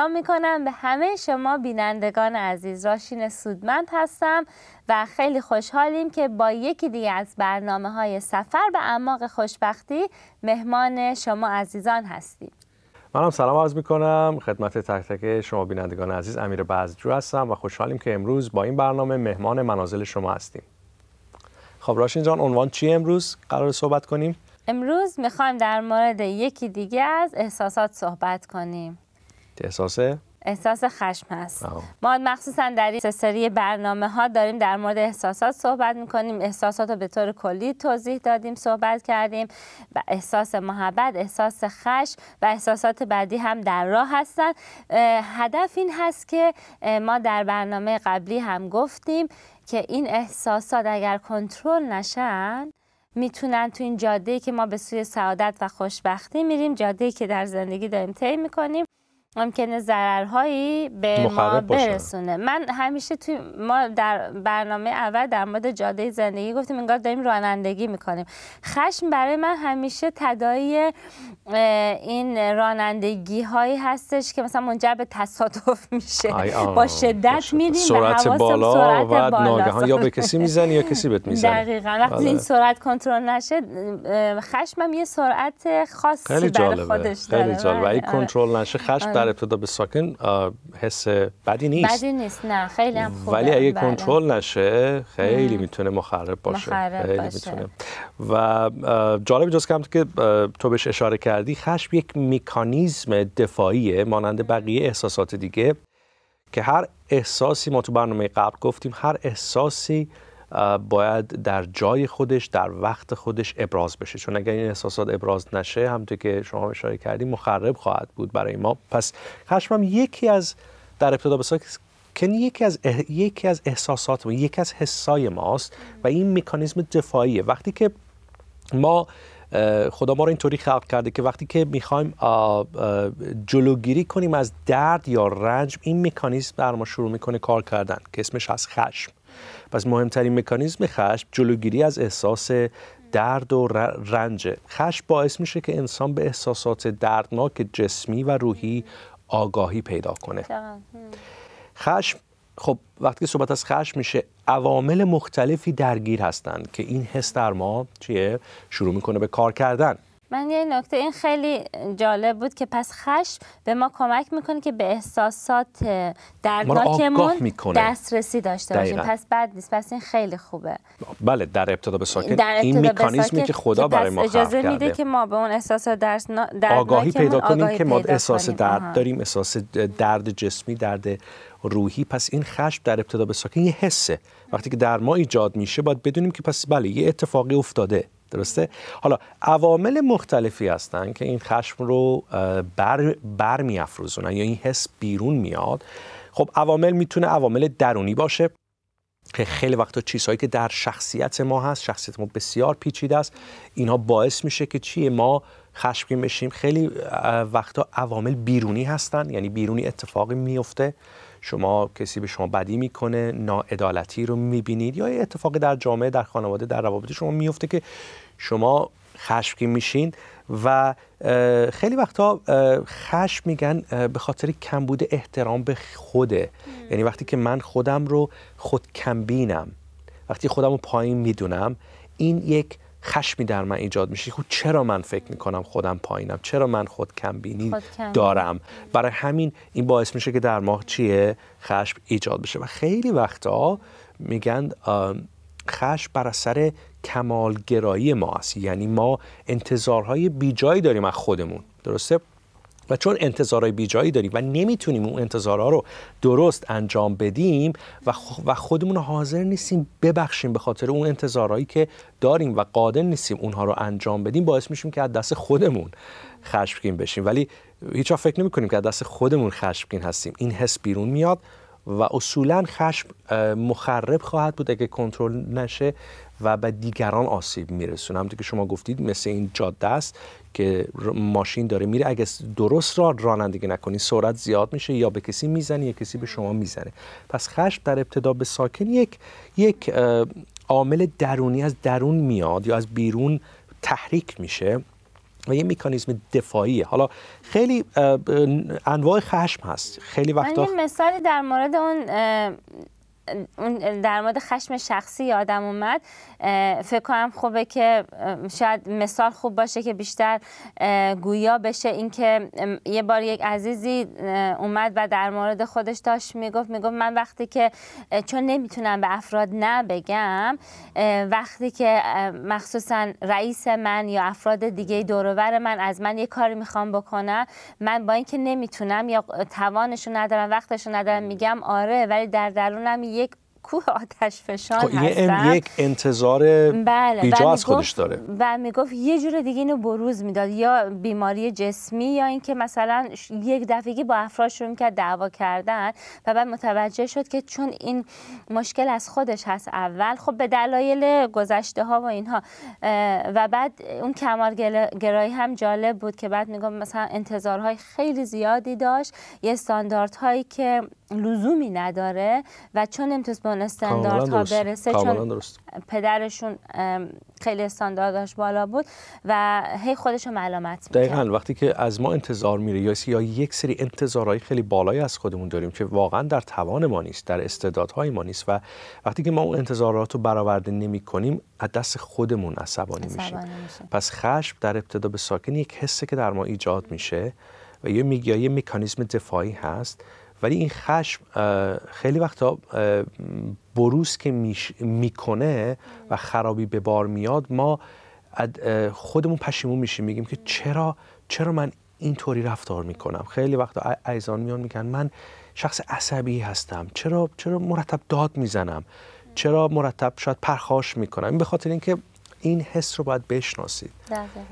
سلام میکنم به همه شما بینندگان عزیز راشین سودمند هستم و خیلی خوشحالیم که با یکی دیگه از برنامه های سفر به اعماق خوشبختی مهمان شما عزیزان هستیم منم سلام عرض میکنم خدمت تک تک شما بینندگان عزیز امیر بزجو هستم و خوشحالیم که امروز با این برنامه مهمان منازل شما هستیم خب راشین جان عنوان چی امروز قرار صحبت کنیم امروز میخوایم در مورد یکی دیگه از احساسات صحبت کنیم احساسه احساس خشم هست ما مخصوصا در این سری برنامه ها داریم در مورد احساسات صحبت میکنیم احساسات رو به طور کلی توضیح دادیم صحبت کردیم و احساس محبت احساس خشم و احساسات بعدی هم در راه هستن هدف این هست که ما در برنامه قبلی هم گفتیم که این احساسات اگر کنترل نشن میتونن تو این جاده که ما به سوی سعادت و خوشبختی میریم جاده که در زندگی داریم طی میکنیم ممکنه ضررهایی به ما برسونه من همیشه توی ما در برنامه اول در مورد جاده زندگی گفتیم انگار داریم رانندگی میکنیم خشم برای من همیشه تدایی این رانندگی هایی هستش که مثلا منجر به تصادف میشه با شدت میدیم سرعت بالا سرعت ناگهان یا به کسی میزنی یا کسی بهت میزنی دقیقا وقتی بله. این سرعت کنترل نشه خشمم یه سرعت خاصی برای خودش داره خیلی جالبه آره. کنترل نشه خشم در ابتدا به ساکن حس بدی نیست بدی نیست نه خیلی هم خوبه ولی اگه بله. کنترل نشه خیلی میتونه مخرب باشه مخرب خیلی میتونه و جالب اینجاست که تو بهش اشاره کردی خشم یک مکانیزم دفاعیه مانند بقیه احساسات دیگه که هر احساسی ما تو برنامه قبل گفتیم هر احساسی باید در جای خودش در وقت خودش ابراز بشه چون اگر این احساسات ابراز نشه همونطور که شما اشاره کردیم مخرب خواهد بود برای ما پس خشمم یکی از در ابتدا بسا که یکی از یکی از احساسات ما یکی از حسای ماست و این مکانیزم دفاعیه وقتی که ما خدا ما رو اینطوری خلق کرده که وقتی که میخوایم جلوگیری کنیم از درد یا رنج این مکانیزم در ما شروع میکنه کار کردن که اسمش از خشم پس مهمترین مکانیزم خشم جلوگیری از احساس درد و رنج خشم باعث میشه که انسان به احساسات دردناک جسمی و روحی آگاهی پیدا کنه خشم خب وقتی صحبت از خشم میشه عوامل مختلفی درگیر هستند که این حس در ما چیه شروع میکنه به کار کردن من یه نکته این خیلی جالب بود که پس خشم به ما کمک میکنه که به احساسات دردناکمون دسترسی داشته باشیم پس بعد نیست پس این خیلی خوبه بله در ابتدا به ساکن این میکانیزمی که خدا برای ما اجازه میده که ما به اون احساس درس آگاهی پیدا کنیم که ما احساس درد داریم احساس درد جسمی درد روحی پس این خشم در ابتدا به ساکن یه حسه وقتی که در ما ایجاد میشه باید بدونیم که پس بله یه اتفاقی افتاده درسته حالا عوامل مختلفی هستن که این خشم رو بر, یا این حس بیرون میاد خب عوامل میتونه عوامل درونی باشه که خیلی وقتا چیزهایی که در شخصیت ما هست شخصیت ما بسیار پیچیده است اینها باعث میشه که چیه ما خشمگین بشیم خیلی وقتا عوامل بیرونی هستن یعنی بیرونی اتفاقی میفته شما کسی به شما بدی میکنه ناعدالتی رو میبینید یا یه اتفاقی در جامعه در خانواده در روابط شما میفته که شما خشمگین میشین و خیلی وقتا خشم میگن به خاطر بوده احترام به خوده یعنی وقتی که من خودم رو خود کمبینم وقتی خودم رو پایین میدونم این یک خشمی در من ایجاد میشه خب چرا من فکر میکنم خودم پایینم چرا من خود کم دارم برای همین این باعث میشه که در ما چیه خشم ایجاد بشه و خیلی وقتا میگن خشم بر اثر کمالگرایی ما است یعنی ما انتظارهای بیجایی داریم از خودمون درسته و چون انتظارهای بیجایی داریم و نمیتونیم اون انتظارها رو درست انجام بدیم و خودمون حاضر نیستیم ببخشیم به خاطر اون انتظارایی که داریم و قادر نیستیم اونها رو انجام بدیم باعث میشیم که از دست خودمون خشمگین بشیم ولی هیچ فکر نمی کنیم که از دست خودمون خشمگین هستیم این حس بیرون میاد و اصولا خشم مخرب خواهد بود اگه کنترل نشه و به دیگران آسیب میرسونه همونطور که شما گفتید مثل این جاده است که ماشین داره میره اگه درست را رانندگی نکنی سرعت زیاد میشه یا به کسی میزنی یا کسی به شما میزنه پس خشم در ابتدا به ساکن یک یک عامل درونی از درون میاد یا از بیرون تحریک میشه و یه مکانیزم دفاعیه حالا خیلی انواع خشم هست خیلی وقتا من مثالی در مورد اون در مورد خشم شخصی آدم اومد فکر کنم خوبه که شاید مثال خوب باشه که بیشتر گویا بشه اینکه یه بار یک عزیزی اومد و در مورد خودش داشت میگفت میگفت من وقتی که چون نمیتونم به افراد نه بگم وقتی که مخصوصا رئیس من یا افراد دیگه دورور من از من یه کاری میخوام بکنم من با اینکه نمیتونم یا توانشو ندارم وقتشو ندارم میگم آره ولی در درونم یه یک کوه آتش فشان خب، یه هستم یک انتظار بله. بیجا از خودش داره و میگفت یه جور دیگه اینو بروز میداد یا بیماری جسمی یا اینکه مثلا یک دفعگی با افراد شروع کرد دعوا کردن و بعد متوجه شد که چون این مشکل از خودش هست اول خب به دلایل گذشته ها و اینها و بعد اون کمال گرایی هم جالب بود که بعد میگفت مثلا انتظارهای خیلی زیادی داشت یه استانداردهایی که لزومی نداره و چون نمیتونست به ها برسه چون پدرشون خیلی استانداردش بالا بود و هی خودش رو ملامت میکرد دقیقا وقتی که از ما انتظار میره یا, یا یک سری انتظارهای خیلی بالایی از خودمون داریم که واقعا در توان ما نیست در استعدادهای ما نیست و وقتی که ما اون انتظارات رو برآورده نمی کنیم از دست خودمون عصبانی, میشه. پس خشم در ابتدا به ساکن یک حسه که در ما ایجاد میشه و یه میگه یه مکانیزم دفاعی هست ولی این خشم خیلی وقتا بروز که میکنه و خرابی به بار میاد ما خودمون پشیمون میشیم میگیم که چرا چرا من اینطوری رفتار میکنم خیلی وقتا ایزان میان میگن من شخص عصبی هستم چرا چرا مرتب داد میزنم چرا مرتب شاید پرخاش میکنم این به خاطر اینکه این حس رو باید بشناسید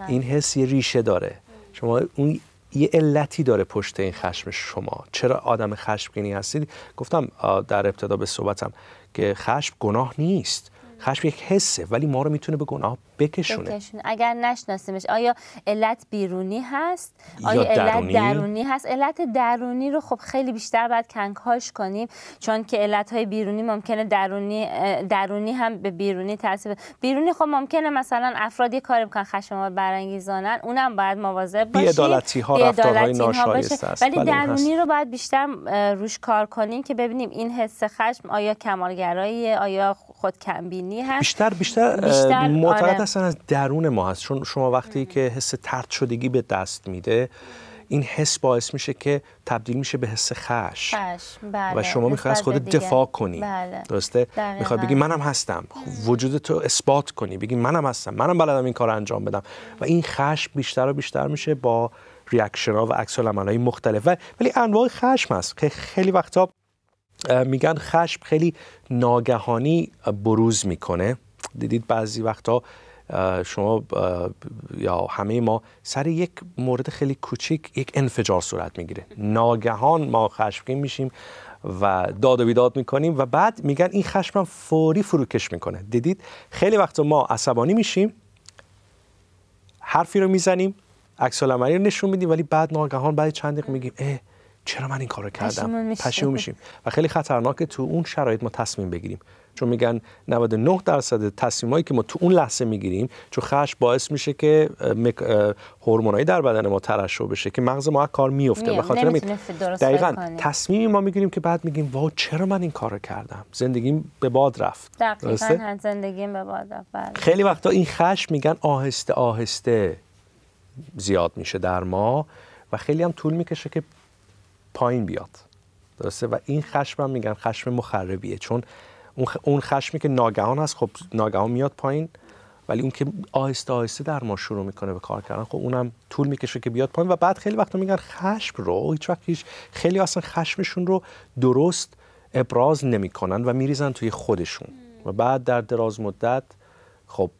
این حس یه ریشه داره شما اون یه علتی داره پشت این خشم شما چرا آدم خشمگینی هستید گفتم در ابتدا به صحبتم که خشم گناه نیست خشم یک حسه ولی ما رو میتونه به گناه بکشونه. بکشونه اگر نشناسیمش آیا علت بیرونی هست آیا علت درونی؟, هست علت درونی رو خب خیلی بیشتر باید کنکاش کنیم چون که علت های بیرونی ممکنه درونی درونی هم به بیرونی تاثیر بیرونی خب ممکنه مثلا افراد یه کاری بکنن خشم برانگیزانن اونم باید مواظب باشیم بی‌عدالتی ها رفتارهای ناشایست ولی بله، درونی رو باید بیشتر روش کار کنیم که ببینیم این حس خشم آیا کمالگرایی آیا خودکمبینی هست بیشتر بیشتر, بیشتر آره. اصلا از درون ما هست چون شما وقتی که حس ترد شدگی به دست میده این حس باعث میشه که تبدیل میشه به حس خش بله. و شما میخوای از خودت دفاع کنی بله. درسته میخوای بگی منم هستم خب، وجود تو اثبات کنی بگی منم هستم منم بلدم این کار انجام بدم و این خش بیشتر و بیشتر میشه با ریاکشن ها و عکس های مختلف ولی انواع خشم هست که خیلی وقتا میگن خشم خیلی ناگهانی بروز میکنه دیدید بعضی وقتا شما یا همه ما سر یک مورد خیلی کوچیک یک انفجار صورت میگیره ناگهان ما خشمگین میشیم و داد و بیداد میکنیم و بعد میگن این خشم فوری فروکش میکنه دیدید خیلی وقت ما عصبانی میشیم حرفی رو میزنیم عکس رو نشون میدیم ولی بعد ناگهان بعد چند دقیقه میگیم چرا من این کارو کردم پشیمون میشیم و خیلی خطرناکه تو اون شرایط ما تصمیم بگیریم چون میگن 99 درصد تصمیمایی که ما تو اون لحظه میگیریم چون خش باعث میشه که هورمونایی در بدن ما ترشح بشه که مغز ما کار میفته به خاطر می... دقیقاً تصمیمی ما میگیریم که بعد میگیم واو چرا من این کارو کردم زندگیم به باد رفت دقیقاً به باد رفت بله. خیلی وقتا این خش میگن آهسته آهسته زیاد میشه در ما و خیلی هم طول میکشه که پایین بیاد درسته و این خشم هم میگن خشم مخربیه چون اون خشمی که ناگهان هست خب ناگهان میاد پایین ولی اون که آهسته آهسته در ما شروع میکنه به کار کردن خب اونم طول میکشه که بیاد پایین و بعد خیلی وقتا میگن خشم رو هیچ وقت هیچ خیلی اصلا خشمشون رو درست ابراز نمیکنن و میریزن توی خودشون و بعد در دراز مدت خب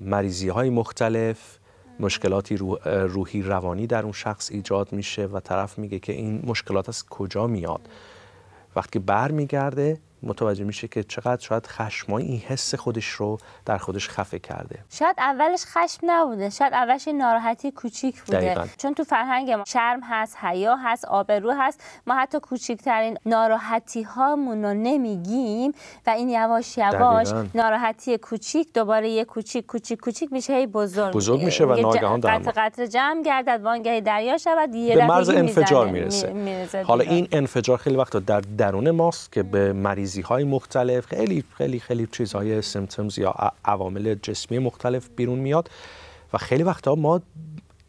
مریضی های مختلف مشکلاتی روحی روانی در اون شخص ایجاد میشه و طرف میگه که این مشکلات از کجا میاد وقتی برمیگرده متوجه میشه که چقدر شاید خشمایی این حس خودش رو در خودش خفه کرده شاید اولش خشم نبوده شاید اولش ناراحتی کوچیک بوده چون تو فرهنگ ما شرم هست حیا هست آبرو هست ما حتی ترین ناراحتی هامون رو نمیگیم و این یواش یواش ناراحتی کوچیک دوباره یه کوچیک کوچیک کوچیک میشه هی بزرگ بزرگ میشه و ناگهان در قطر قطر جمع گردد وانگهی دریا شود یه به مرز انفجار میرسه. حالا این انفجار خیلی وقتا در درون ماست که به مریض زیهای های مختلف خیلی خیلی خیلی چیزهای سمتمز یا عوامل جسمی مختلف بیرون میاد و خیلی وقتها ما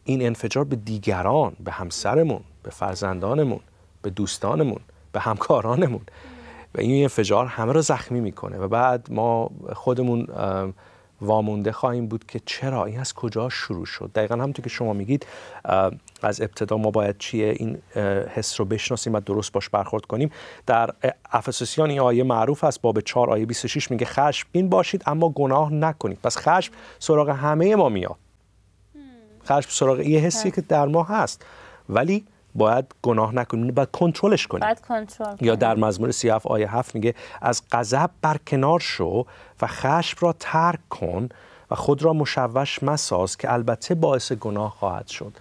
این انفجار به دیگران به همسرمون به فرزندانمون به دوستانمون به همکارانمون و این انفجار همه رو زخمی میکنه و بعد ما خودمون وامونده خواهیم بود که چرا این از کجا شروع شد دقیقا همونطور که شما میگید از ابتدا ما باید چیه این حس رو بشناسیم و درست باش برخورد کنیم در افسوسیان این آیه معروف است باب 4 آیه 26 میگه این باشید اما گناه نکنید پس خشم سراغ همه ما میاد خشم سراغ یه حسی که در ما هست ولی باید گناه نکنیم باید کنترلش کنیم باید کنترل یا در مزمور 37 آیه 7 میگه از غضب کنار شو و خشم را ترک کن و خود را مشوش مساز که البته باعث گناه خواهد شد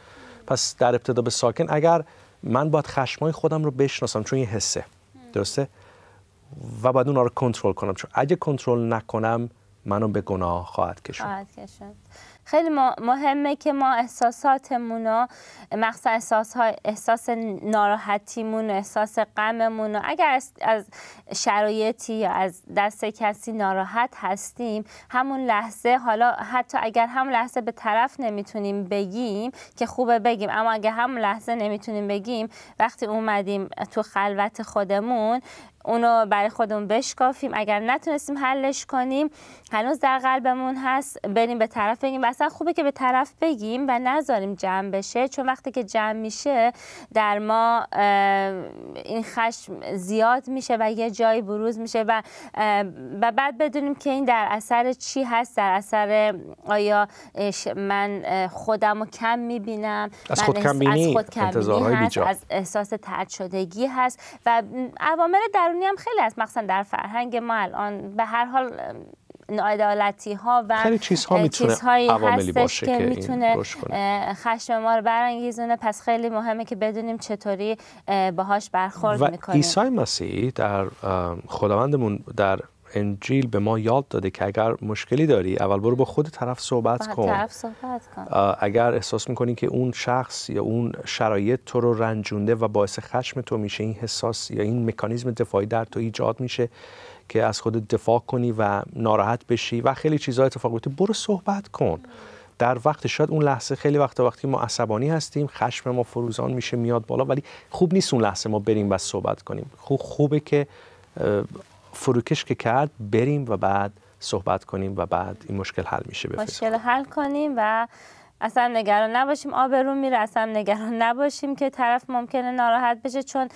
پس در ابتدا به ساکن اگر من باید خشمای خودم رو بشناسم چون یه حسه درسته و باید اونا رو کنترل کنم چون اگه کنترل نکنم منو به گناه خواهد کشون. خواهد خیلی مهمه که ما احساساتمون رو مخصوصا احساس, احساس ناراحتیمون و احساس غممون اگر از شرایطی یا از دست کسی ناراحت هستیم همون لحظه حالا حتی اگر هم لحظه به طرف نمیتونیم بگیم که خوبه بگیم اما اگر هم لحظه نمیتونیم بگیم وقتی اومدیم تو خلوت خودمون اونو برای خودمون بشکافیم اگر نتونستیم حلش کنیم هنوز در قلبمون هست بریم به طرف بگیم و اصلا خوبه که به طرف بگیم و نذاریم جمع بشه چون وقتی که جمع میشه در ما این خشم زیاد میشه و یه جایی بروز میشه و و بعد بدونیم که این در اثر چی هست در اثر آیا من خودم رو کم میبینم از خود کم بینی از, خود از احساس ترد شدگی هست و عوامل در هم خیلی از مخصوصا در فرهنگ ما الان به هر حال نادالتی ها و چیزها میتونه چیزهایی هست که میتونه خشم ما رو برانگیزونه پس خیلی مهمه که بدونیم چطوری باهاش برخورد میکنیم و عیسی مسیح در خداوندمون در انجیل به ما یاد داده که اگر مشکلی داری اول برو با خود طرف صحبت کن طرف صحبت کن اگر احساس میکنی که اون شخص یا اون شرایط تو رو رنجونده و باعث خشم تو میشه این حساس یا این مکانیزم دفاعی در تو ایجاد میشه که از خود دفاع کنی و ناراحت بشی و خیلی چیزا اتفاق بیفته برو صحبت کن در وقت شاید اون لحظه خیلی وقتا وقتی ما عصبانی هستیم خشم ما فروزان میشه میاد بالا ولی خوب نیست اون لحظه ما بریم و صحبت کنیم خوب خوبه که فروکش که کرد بریم و بعد صحبت کنیم و بعد این مشکل حل میشه بفکر مشکل حل کنیم و اصلا نگران نباشیم آبرون میره اصلا نگران نباشیم که طرف ممکنه ناراحت بشه چون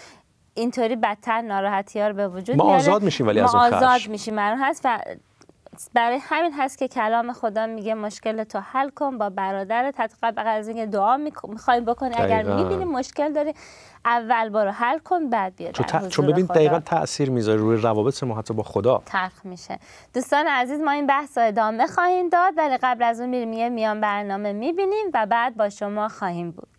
اینطوری بدتر ناراحتیار به وجود ما آزاد میشیم ولی از اون آزاد میشیم هست و برای همین هست که کلام خدا میگه مشکل تو حل کن با برادرت حتی قبل از اینکه دعا میخوای بکنی اگر میبینی مشکل داری اول برو حل کن بعد بیا چون, تا چون ببین دقیقا تاثیر میذاره روی روابط ما حتی با خدا تلخ میشه دوستان عزیز ما این بحث رو ادامه خواهیم داد ولی قبل از اون میریم میان برنامه میبینیم و بعد با شما خواهیم بود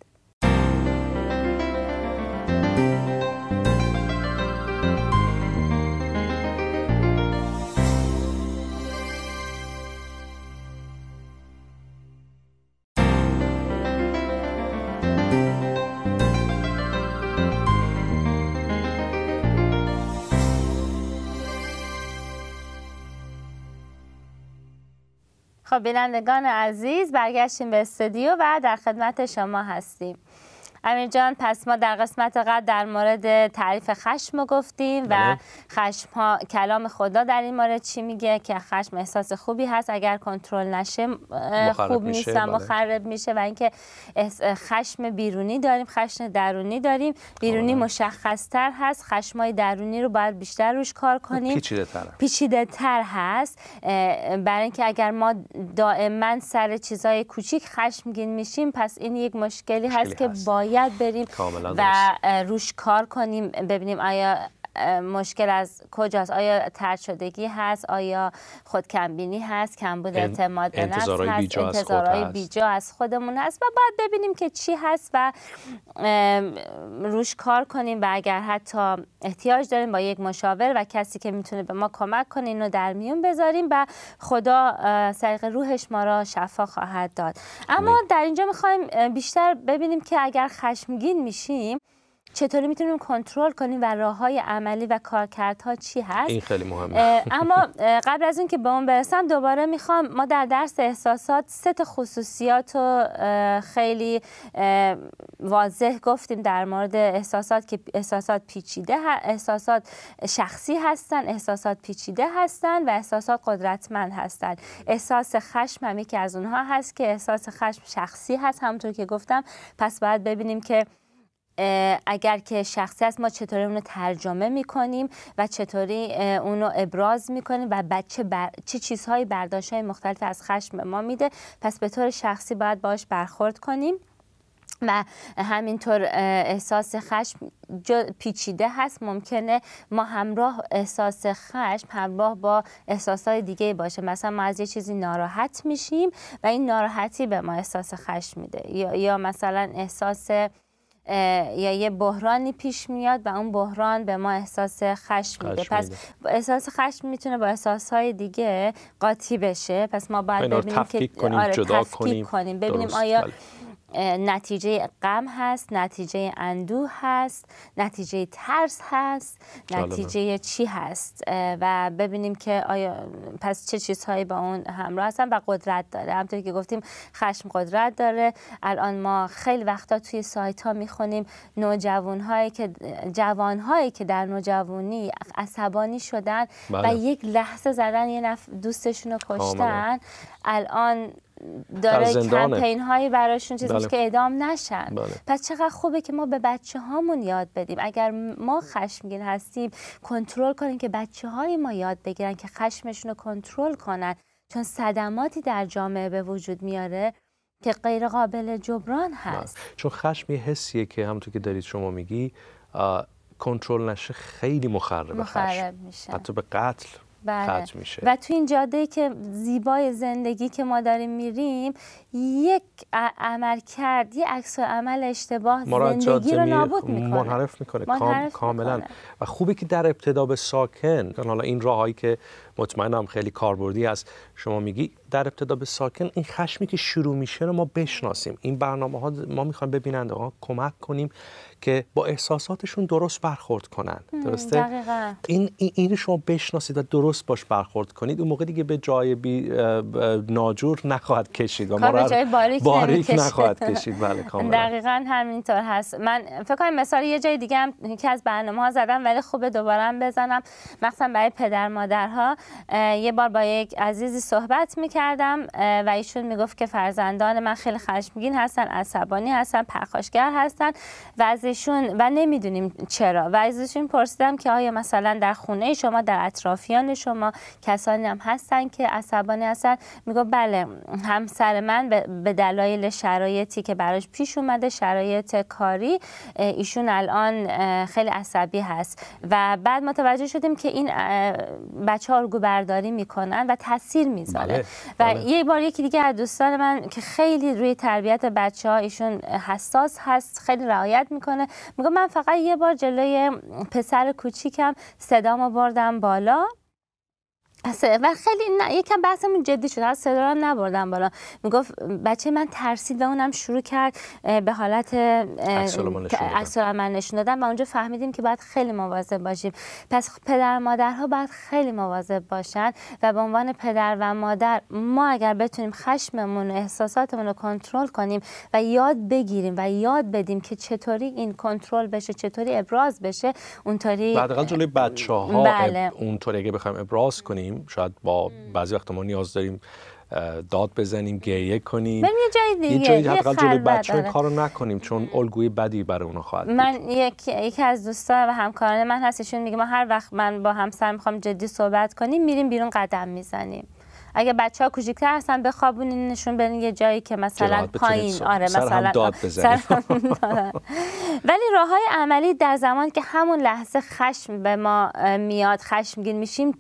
خب بینندگان عزیز برگشتیم به استودیو و در خدمت شما هستیم امیر جان پس ما در قسمت قبل در مورد تعریف خشم گفتیم و بله. خشم ها کلام خدا در این مورد چی میگه که خشم احساس خوبی هست اگر کنترل نشه خوب نیست و بله. مخرب میشه و اینکه خشم بیرونی داریم خشم درونی داریم بیرونی خب. مشخص تر هست خشم های درونی رو باید بیشتر روش کار خب، کنیم پیچیده تر هست برای اینکه اگر ما دائما سر چیزای کوچیک خشمگین میشیم پس این یک مشکلی, هست که باید باید بریم و روش کار کنیم ببینیم آیا مشکل از کجاست آیا ترد شدگی هست آیا خود کمبینی هست کمبود اعتماد به نفس هست بیجا انتظارهای بیجا از خودمون هست و باید ببینیم که چی هست و روش کار کنیم و اگر حتی احتیاج داریم با یک مشاور و کسی که میتونه به ما کمک کنه اینو در میون بذاریم و خدا سریق روحش ما را شفا خواهد داد اما در اینجا میخوایم بیشتر ببینیم که اگر خشمگین میشیم چطوری میتونیم کنترل کنیم و راه های عملی و کارکردها چی هست این خیلی مهمه اما قبل از اینکه به اون برسم دوباره میخوام ما در درس احساسات ست خصوصیات رو خیلی واضح گفتیم در مورد احساسات که احساسات پیچیده احساسات شخصی هستن احساسات پیچیده هستن و احساسات قدرتمند هستن احساس خشم هم یکی از اونها هست که احساس خشم شخصی هست همونطور که گفتم پس باید ببینیم که اگر که شخصی است ما چطوری اونو ترجمه میکنیم و چطوری اونو ابراز میکنیم و بچه چه چیزهایی برداشت های مختلف از خشم ما میده پس به طور شخصی باید باش برخورد کنیم و همینطور احساس خشم پیچیده هست ممکنه ما همراه احساس خشم همراه با احساسات دیگه باشه مثلا ما از یه چیزی ناراحت میشیم و این ناراحتی به ما احساس خشم میده یا مثلا احساس یا یه بحرانی پیش میاد و اون بحران به ما احساس خشم میده پس احساس خشم میتونه با احساس های دیگه قاطی بشه پس ما باید ببینیم که آره، کنیم, ببینیم آیا بله. نتیجه غم هست نتیجه اندوه هست نتیجه ترس هست نتیجه چی هست و ببینیم که آیا پس چه چیزهایی با اون همراه هستن و قدرت داره همطور که گفتیم خشم قدرت داره الان ما خیلی وقتا توی سایت ها میخونیم نوجوان هایی که جوان که در نوجوانی عصبانی شدن و بله. یک لحظه زدن یه نف... دوستشون رو کشتن الان داره کمپین هایی براشون چیزی بله. که اعدام نشن بله. پس چقدر خوبه که ما به بچه هامون یاد بدیم اگر ما خشمگین هستیم کنترل کنیم که بچه های ما یاد بگیرن که خشمشون رو کنترل کنن چون صدماتی در جامعه به وجود میاره که غیر قابل جبران بله. هست چون خشم یه حسیه که همونطور که دارید شما میگی کنترل نشه خیلی مخرب, مخرب خشم میشه. حتی به قتل بله. میشه و تو این جاده که زیبای زندگی که ما داریم میریم یک عمل کردی یه عکس عمل اشتباه زندگی رو نابود میکنه منحرف میکنه کاملا و خوبه که در ابتدا به ساکن حالا این هایی که مطمئنم خیلی کاربردی است شما میگی در ابتدا به ساکن این خشمی که شروع میشه رو ما بشناسیم این برنامه ها ما میخوایم ببینند ها کمک کنیم که با احساساتشون درست برخورد کنن درسته دقیقا. این این شما بشناسید و درست باش برخورد کنید اون موقع دیگه به جای بی ناجور نخواهد کشید و ما باریک, باریک نخواهد کشید بله کاملا دقیقا همینطور هست من فکر کنم مثال یه جای دیگه هم که از برنامه ها زدم ولی خوبه دوباره هم بزنم مثلا برای پدر مادرها یه بار با یک عزیزی صحبت میکردم و ایشون میگفت که فرزندان من خیلی خشمگین هستن عصبانی هستن پرخاشگر هستن و از ازشون و نمیدونیم چرا و ازشون پرسیدم که آیا مثلا در خونه شما در اطرافیان شما کسانی هم هستن که عصبانی هستن میگو بله همسر من به دلایل شرایطی که براش پیش اومده شرایط کاری ایشون الان خیلی عصبی هست و بعد متوجه شدیم که این بچه ها برداری میکنن و تاثیر میذاره بله، و بله. یه بار یکی دیگه از دوستان من که خیلی روی تربیت بچه ها ایشون حساس هست خیلی رعایت میکنه میکنه میگه من فقط یه بار جلوی پسر کوچیکم صدامو بردم بالا و خیلی نه یکم بحثمون جدی شد از صدا رو نبردم بالا میگفت بچه من ترسید و اونم شروع کرد به حالت من نشون دادن و اونجا فهمیدیم که باید خیلی مواظب باشیم پس پدر مادرها باید خیلی مواظب باشن و به عنوان پدر و مادر ما اگر بتونیم خشممون و احساساتمون رو کنترل کنیم و یاد بگیریم و یاد بدیم که چطوری این کنترل بشه چطوری ابراز بشه اونطوری بعد جلوی بچه‌ها بله. اونطوری اگه بخوایم ابراز کنیم شاید با بعضی وقت ما نیاز داریم داد بزنیم گریه کنیم بریم یه جای دیگه یه حداقل بچه‌ها کارو نکنیم چون الگوی بدی برای اونا خواهد بود. من یک یکی از دوستان و همکاران من هست ایشون میگه ما هر وقت من با همسر میخوام جدی صحبت کنیم میریم بیرون قدم میزنیم اگه بچه ها کوچیک‌تر هستن نشون برین یه جایی که مثلا پایین آره مثلا هم داد ولی راه های عملی در زمان که همون لحظه خشم به ما میاد خشمگین میشیم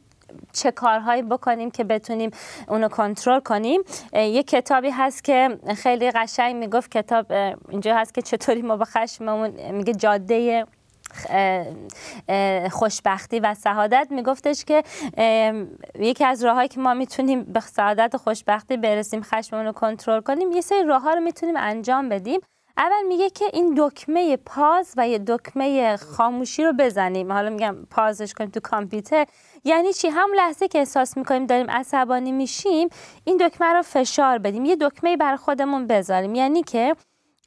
چه کارهایی بکنیم که بتونیم اونو کنترل کنیم یه کتابی هست که خیلی قشنگ میگفت کتاب اینجا هست که چطوری ما به خشممون میگه جاده خوشبختی و سعادت میگفتش که یکی از راههایی که ما میتونیم به سعادت و خوشبختی برسیم خشممون رو کنترل کنیم یه سری ها رو میتونیم انجام بدیم اول میگه که این دکمه پاز و یه دکمه خاموشی رو بزنیم حالا میگم پازش کنیم تو کامپیوتر یعنی چی هم لحظه که احساس میکنیم داریم عصبانی میشیم این دکمه رو فشار بدیم یه دکمه بر خودمون بذاریم یعنی که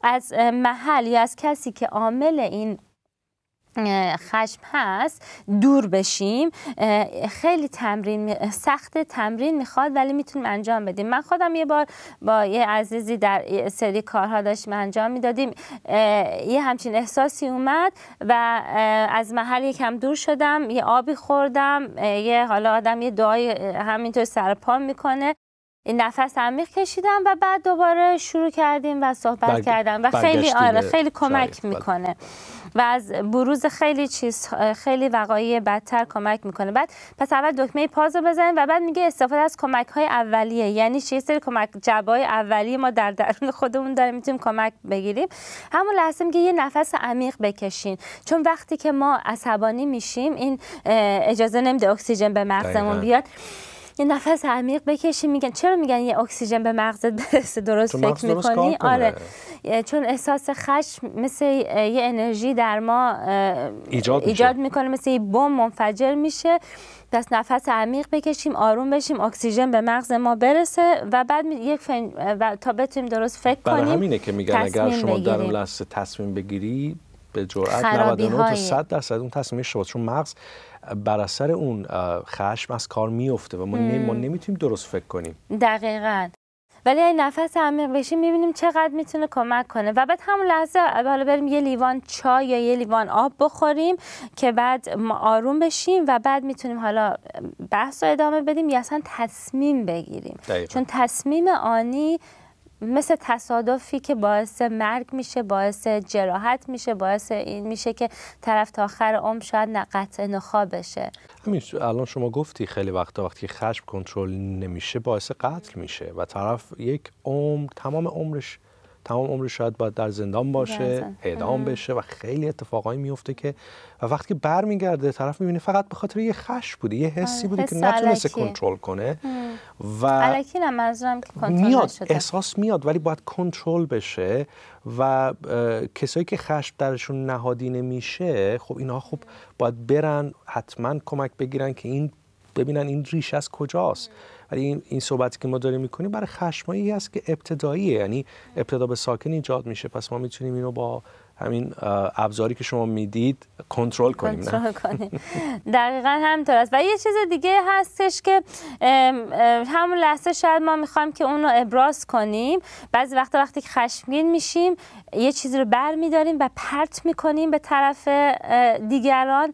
از محل یا از کسی که عامل این خشم هست دور بشیم خیلی تمرین سخت تمرین میخواد ولی میتونیم انجام بدیم من خودم یه بار با یه عزیزی در سری کارها داشتیم انجام میدادیم یه همچین احساسی اومد و از محل یکم دور شدم یه آبی خوردم یه حالا آدم یه دعای همینطور سرپا میکنه این نفس عمیق کشیدم و بعد دوباره شروع کردیم و صحبت کردم و خیلی آره خیلی کمک بله. میکنه و از بروز خیلی چیز خیلی وقایع بدتر کمک میکنه بعد پس اول دکمه پازو بزنیم و بعد میگه استفاده از کمک های اولیه یعنی چه سری کمک جبای اولیه ما در درون خودمون داریم میتونیم کمک بگیریم همون لحظه میگه یه نفس عمیق بکشین چون وقتی که ما عصبانی میشیم این اجازه نمیده اکسیژن به مغزمون بیاد یه نفس عمیق بکشیم میگن چرا میگن یه اکسیژن به مغزت برسه درست فکر میکنی آره چون احساس خشم مثل یه انرژی در ما ایجاد, ایجاد میکنه مثل یه بم منفجر میشه پس نفس عمیق بکشیم آروم بشیم اکسیژن به مغز ما برسه و بعد یک و تا بتونیم درست فکر کنیم همینه که میگن اگر شما در اون لحظه تصمیم بگیری به جرأت 99 تا 100 درصد اون تصمیم شما چون مغز بر اثر اون خشم از کار میفته و ما, نمیتونیم درست فکر کنیم دقیقا ولی این نفس عمیق بشیم میبینیم چقدر میتونه کمک کنه و بعد همون لحظه حالا بریم یه لیوان چای یا یه لیوان آب بخوریم که بعد ما آروم بشیم و بعد میتونیم حالا بحث رو ادامه بدیم یا اصلا تصمیم بگیریم چون تصمیم آنی مثل تصادفی که باعث مرگ میشه باعث جراحت میشه باعث این میشه که طرف تا آخر عمر شاید قطع نخواه بشه همین الان شما گفتی خیلی وقت وقتی خشم کنترل نمیشه باعث قتل میشه و طرف یک عمر تمام عمرش تمام عمرش شاید باید در زندان باشه اعدام آره. بشه و خیلی اتفاقایی میفته که و وقتی که برمیگرده طرف میبینه فقط به خاطر یه خش بوده یه حسی آره، بوده که نتونسته کنترل کنه و میاد احساس میاد ولی باید کنترل بشه و کسایی که خشم درشون نهادینه میشه خب اینها خب باید برن حتما کمک بگیرن که این ببینن این ریش از کجاست ولی این این صحبتی که ما داریم میکنیم برای خشمایی هست که ابتداییه یعنی ابتدا به ساکن ایجاد میشه پس ما میتونیم اینو با همین ابزاری که شما میدید کنترل کنیم دقیقا همطور است و یه چیز دیگه هستش که همون لحظه شاید ما میخوایم که اون رو ابراز کنیم بعضی وقتا وقتی که خشمگین میشیم یه چیزی رو بر میداریم و پرت میکنیم به طرف دیگران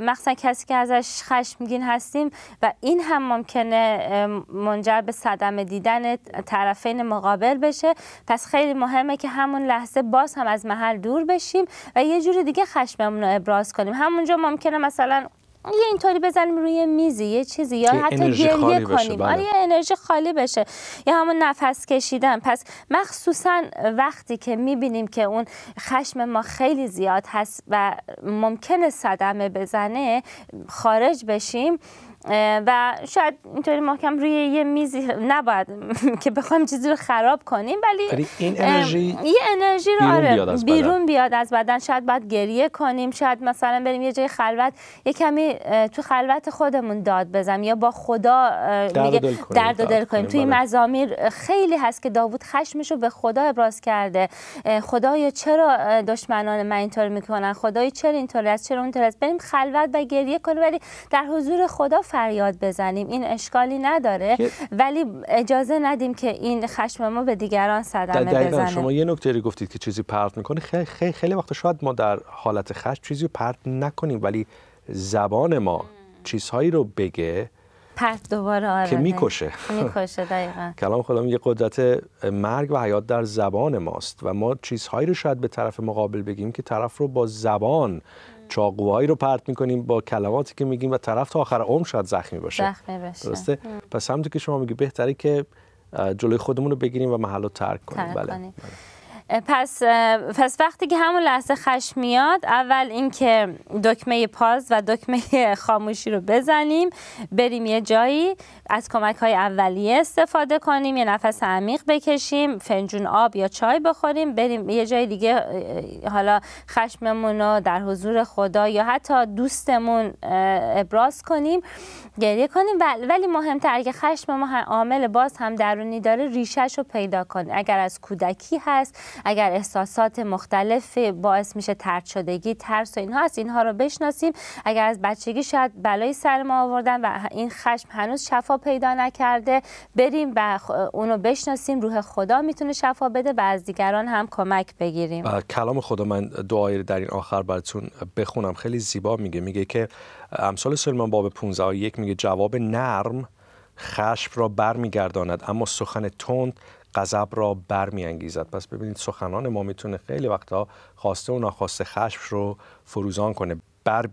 مخصوصا کسی که ازش خشمگین هستیم و این هم ممکنه منجر به صدم دیدن طرفین مقابل بشه پس خیلی مهمه که همون لحظه باز هم از محل دور بشیم و یه جور دیگه خشممون رو ابراز کنیم همونجا ممکنه مثلا یه اینطوری بزنیم روی میزی یه چیزی یا حتی گریه کنیم آره بله. یه انرژی خالی بشه یا همون نفس کشیدن پس مخصوصا وقتی که میبینیم که اون خشم ما خیلی زیاد هست و ممکنه صدمه بزنه خارج بشیم و شاید اینطوری محکم روی یه میزی نباید که بخوایم چیزی رو خراب کنیم ولی این انرژی یه انرژی رو بیرون آره، بیاد از بدن شاید باید گریه کنیم شاید مثلا بریم یه جای خلوت یه کمی تو خلوت خودمون داد بزنیم یا با خدا میگه درد دل کنیم توی بله. مزامیر خیلی هست که داوود خشمش رو به خدا ابراز کرده خدایا چرا دشمنان من اینطور میکنن خدای چرا اینطور است چرا اونطوری است بریم خلوت و گریه کنیم ولی در حضور خدا فریاد بزنیم این اشکالی نداره ولی اجازه ندیم که این خشم ما به دیگران صدمه بزنه شما یه نکته گفتید که چیزی پرت میکنه خیلی خیلی, وقت شاید ما در حالت خشم چیزی رو پرت نکنیم ولی زبان ما چیزهایی رو بگه پرت دوباره آره که میکشه میکشه دقیقا کلام خدا میگه قدرت مرگ و حیات در زبان ماست و ما چیزهایی رو شاید به طرف مقابل بگیم که طرف رو با زبان چاقوهایی رو پرت میکنیم با کلماتی که میگیم و طرف تا آخر عمر شاید زخمی باشه زخمی درسته پس همونطور که شما میگی بهتره که جلوی خودمون رو بگیریم و محل رو ترک کنیم ترک بله. بله. پس پس وقتی که همون لحظه خشم میاد اول اینکه دکمه پاز و دکمه خاموشی رو بزنیم بریم یه جایی از کمک های اولیه استفاده کنیم یه نفس عمیق بکشیم فنجون آب یا چای بخوریم بریم یه جای دیگه حالا خشممون رو در حضور خدا یا حتی دوستمون ابراز کنیم گریه کنیم ولی مهمتر اگه خشم ما عامل باز هم درونی داره ریشش رو پیدا کنیم اگر از کودکی هست اگر احساسات مختلف باعث میشه ترد شدگی ترس و اینها هست اینها رو بشناسیم اگر از بچگی شاید بلای سر ما آوردن و این خشم هنوز شفا پیدا نکرده بریم و اونو بشناسیم روح خدا میتونه شفا بده و از دیگران هم کمک بگیریم کلام خدا من دعایی در این آخر براتون بخونم خیلی زیبا میگه میگه که امثال سلمان باب 15 یک میگه جواب نرم خشم را برمیگرداند اما سخن تند غضب را برمیانگیزد پس ببینید سخنان ما میتونه خیلی وقتها خواسته و ناخواسته خشم رو فروزان کنه بر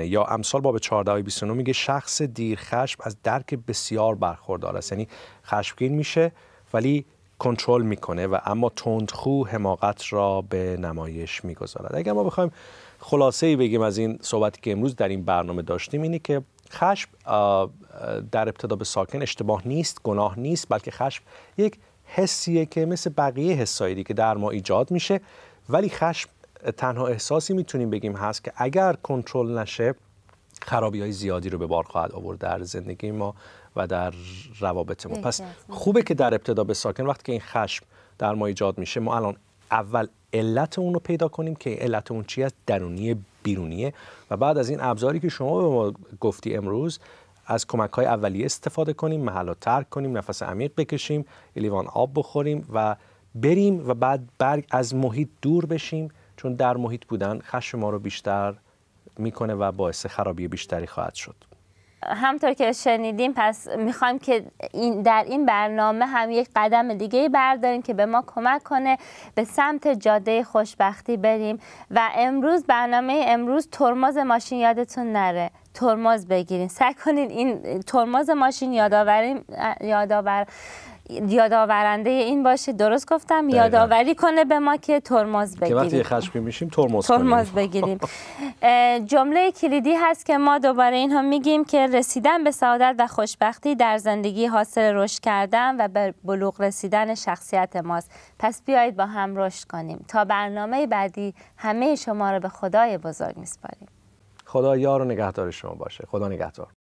یا امثال باب 14 29 میگه شخص دیر خشم از درک بسیار برخوردار است یعنی خشمگین میشه ولی کنترل میکنه و اما تندخو حماقت را به نمایش میگذارد اگر ما بخوایم خلاصه ای بگیم از این صحبتی که امروز در این برنامه داشتیم اینه که خشم در ابتدا به ساکن اشتباه نیست گناه نیست بلکه خشم یک حسیه که مثل بقیه حسایی که در ما ایجاد میشه ولی خشم تنها احساسی میتونیم بگیم هست که اگر کنترل نشه خرابی های زیادی رو به بار خواهد آورد در زندگی ما و در روابط ما پس خوبه که در ابتدا به ساکن وقتی که این خشم در ما ایجاد میشه ما الان اول علت اون رو پیدا کنیم که علت اون چی است درونی بیرونیه و بعد از این ابزاری که شما به ما گفتی امروز از کمک های اولیه استفاده کنیم محل رو ترک کنیم نفس عمیق بکشیم لیوان آب بخوریم و بریم و بعد برگ از محیط دور بشیم چون در محیط بودن خشم ما رو بیشتر میکنه و باعث خرابی بیشتری خواهد شد همطور که شنیدیم پس میخوایم که این در این برنامه هم یک قدم دیگه برداریم که به ما کمک کنه به سمت جاده خوشبختی بریم و امروز برنامه امروز ترمز ماشین یادتون نره ترمز بگیریم. سعی کنین این ترمز ماشین یادآوریم یادآور یادآورنده این باشه درست گفتم یادآوری کنه به ما که ترمز بگیریم که وقتی خشکی میشیم ترمز ترمز بگیریم جمله کلیدی هست که ما دوباره اینها میگیم که رسیدن به سعادت و خوشبختی در زندگی حاصل رشد کردن و به بلوغ رسیدن شخصیت ماست پس بیایید با هم رشد کنیم تا برنامه بعدی همه شما را به خدای بزرگ میسپاریم خدا یار و نگهدار شما باشه خدا نگهدار